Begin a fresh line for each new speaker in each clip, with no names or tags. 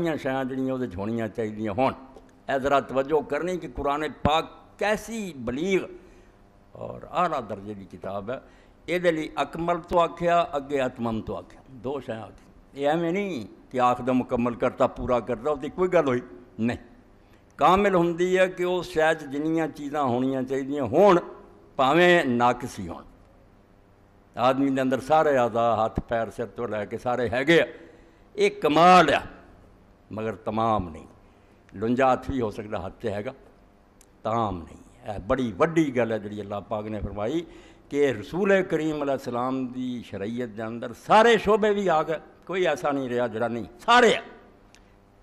ਸਾਰੀਆਂ ਸ਼ਾਇਦ ਜਿਹੜੀਆਂ ਉਹਦੇ 'ਚ ਹੋਣੀਆਂ ਚਾਹੀਦੀਆਂ ਹੋਣ ਇਹ ਜ਼ਰਾ ਤਵੱਜੋ ਕਰਨੀ ਕਿ ਕੁਰਾਨ ਪਾਕ ਕੈਸੀ ਬਲੀਗ ਔਰ ਆਲਾ ਦਰਜੇ ਦੀ ਕਿਤਾਬ ਹੈ ਇਹਦੇ ਲਈ ਅਕਮਲ ਤੋਂ ਆਖਿਆ ਅੱਗੇ ਅਤਮਮ ਤੋਂ ਆਖਿਆ ਦੋ ਸ਼ੈ ਆਖੀ ਇਹ ਐਵੇਂ ਨਹੀਂ ਕਿ ਆਖ ਦਾ ਮੁਕੰਮਲ ਕਰਤਾ ਪੂਰਾ ਕਰਦਾ ਉਹਦੀ ਕੋਈ ਗੱਲ ਹੋਈ ਨਹੀਂ ਕਾਮਿਲ ਹੁੰਦੀ ਹੈ ਕਿ ਉਹ ਸ਼ਾਇਦ ਜਿੰਨੀਆਂ ਚੀਜ਼ਾਂ ਹੋਣੀਆਂ ਚਾਹੀਦੀਆਂ ਹੋਣ ਭਾਵੇਂ ਨਾਕਸ ਹੀ ਹੋਣ ਆਦਮੀ ਦੇ ਅੰਦਰ ਸਾਰੇ ਆਜ਼ਾ ਹੱਥ ਪੈਰ ਸਿਰ ਤੋਂ ਲੈ ਕੇ ਸਾਰੇ ਹੈਗੇ ਇਹ ਕਮਾਲ ਆ मगर तमाम नहीं लुंजात भी हो सकता हथ हैगा तमाम नहीं है बड़ी वही गल है जी अल्लाह पाक ने फरमाई कि रसूल करीम सलाम की शरीयत के अंदर सारे शोभे भी आ गए कोई ऐसा नहीं रहा जरा नहीं सारे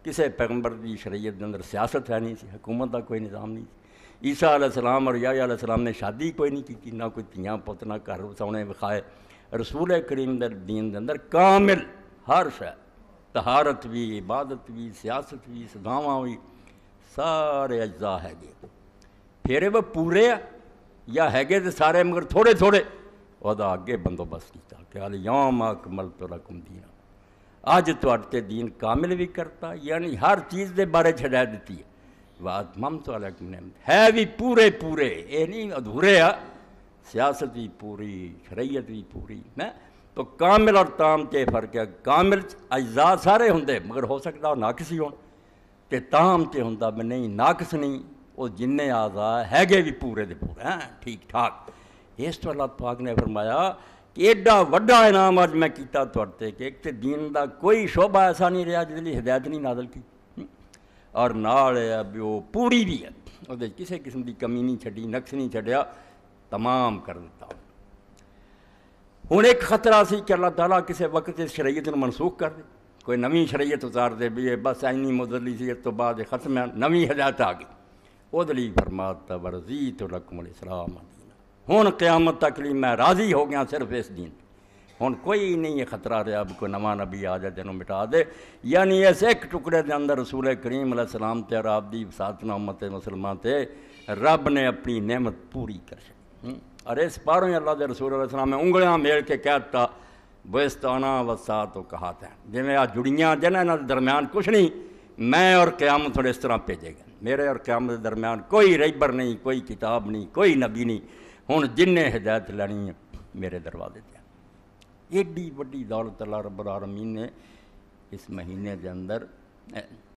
किसी पैगंबर की शरीयत के अंदर सियासत है नहीं सी हुकूमत का कोई निज़ाम नहीं ईसा आलाम और या सलाम ने शादी कोई नहीं की ना कोई तियाँ पुत ना घर सोने विखाए रसूल करीम दीन के अंदर कामिल हर शायद तहारत भी इबादत भी सियासत भी सदावं भी सारे अज्जा है फिर वह पूरे या है तो सारे मगर थोड़े थोड़े वह अगे बंदोबस्त किया क्या यौम कमल तो रकम दीना अज थोड़े दीन कामिल भी करता यानी हर चीज़ के बारे छ दी है वाद मम तो है भी पूरे पूरे ये नहीं अधूरे आ सियासत भी पूरी शरीयत भी पूरी है ਤੋ ਕਾਮਿਲ ਔਰ ਤਾਮ 'ਚ ਫਰਕ ਹੈ ਕਾਮਿਲ 'ਚ ਅਜਜ਼ਾ ਸਾਰੇ ਹੁੰਦੇ ਮਗਰ ਹੋ ਸਕਦਾ ਉਹ ਨਾਕਸ ਹੀ ਹੋਣ ਤੇ ਤਾਮ 'ਚ ਹੁੰਦਾ ਵੀ ਨਹੀਂ ਨਾਕਸ ਨਹੀਂ ਉਹ ਜਿੰਨੇ ਆਜ਼ਾ ਹੈਗੇ ਵੀ ਪੂਰੇ ਦੇ ਪੂਰੇ ਹਾਂ ਠੀਕ ਠਾਕ ਇਸ ਤੋਂ ਅੱਲਾਹ ਪਾਕ ਨੇ ਫਰਮਾਇਆ ਕਿ ਐਡਾ ਵੱਡਾ ਇਨਾਮ ਅੱਜ ਮੈਂ ਕੀਤਾ ਤੁਹਾਡੇ ਤੇ ਕਿ ਇੱਕ ਤੇ دین ਦਾ ਕੋਈ ਸ਼ੋਭਾ ਐਸਾ ਨਹੀਂ ਰਿਹਾ ਜਿਹਦੇ ਲਈ ਹਦਾਇਤ ਨਹੀਂ ਨਾਜ਼ਲ ਕੀਤੀ ਔਰ ਨਾਲ ਉਹ ਪੂਰੀ ਵੀ ਹੈ ਉਹਦੇ ਕਿਸੇ ਕਿਸਮ ਦੀ ਕਮੀ ਨਹੀਂ ਛੱਡੀ ਨਕਸ ਨਹੀਂ ਛੱਡਿਆ ਤਮਾਮ ਕਰ ਦਿੱਤਾ हूँ एक खतरा से अल्लाह तला किसी वक्त इस शरीयत मनसूख कर दे कोई नवी शरीयत उतार दे भी बस इन्नी मुदरली सी तो बाद खत्म है नवी हजायत आ गई उदली फरमात वर्जी तो रकमले सलाम हूँ क्यामत तकली मैं राजी हो गया सिर्फ इस दिन हूँ कोई नहीं खतरा रहा अब कोई नवा नबी आ जाए तेनों मिटा दे यानी इस एक टुकड़े के अंदर रसूल करीम सलाम तेरा आपकी सातना उम्मत मुसलमान से रब ने अपनी नहमत पूरी कर छी और इस अल्लाह के रसूल इस्लाम में उंगलियां मेल के कहता बेस्ताना वसा तो कहा था जिमें आ जुड़िया इन्होंने दरम्यान कुछ नहीं मैं और क्याम थोड़े इस तरह भेजेगा मेरे और क्याम के दरम्यान कोई रैबर नहीं कोई किताब नहीं कोई नबी नहीं हूँ जिन्हें हिदायत लैनी है मेरे दरवाजे पर एड्डी वीडी दौलत अला रबर आलमीन ने इस महीने के अंदर